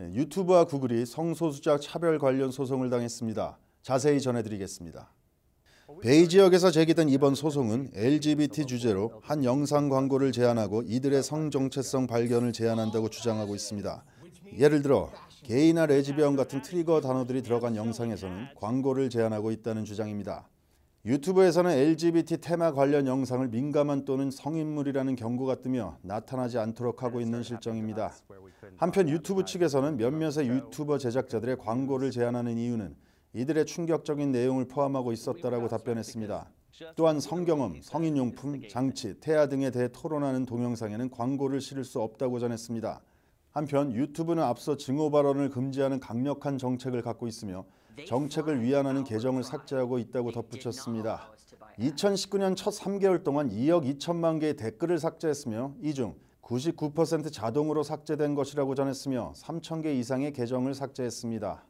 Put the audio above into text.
네, 유튜브와 구글이 성소수자 차별 관련 소송을 당했습니다. 자세히 전해드리겠습니다. 베이 지역에서 제기된 이번 소송은 LGBT 주제로 한 영상 광고를 제한하고 이들의 성 정체성 발견을 제한한다고 주장하고 있습니다. 예를 들어 게이나 레즈비언 같은 트리거 단어들이 들어간 영상에서는 광고를 제한하고 있다는 주장입니다. 유튜브에서는 LGBT 테마 관련 영상을 민감한 또는 성인물이라는 경고가 뜨며 나타나지 않도록 하고 있는 실정입니다. 한편 유튜브 측에서는 몇몇의 유튜버 제작자들의 광고를 제한하는 이유는 이들의 충격적인 내용을 포함하고 있었다라고 답변했습니다. 또한 성경음, 성인용품, 장치, 태아 등에 대해 토론하는 동영상에는 광고를 실을 수 없다고 전했습니다. 한편 유튜브는 앞서 증오 발언을 금지하는 강력한 정책을 갖고 있으며 정책을 위안하는 계정을 삭제하고 있다고 덧붙였습니다. 2019년 첫 3개월 동안 2억 2천만 개의 댓글을 삭제했으며 이 중 99% 자동으로 삭제된 것이라고 전했으며 3천 개 이상의 계정을 삭제했습니다.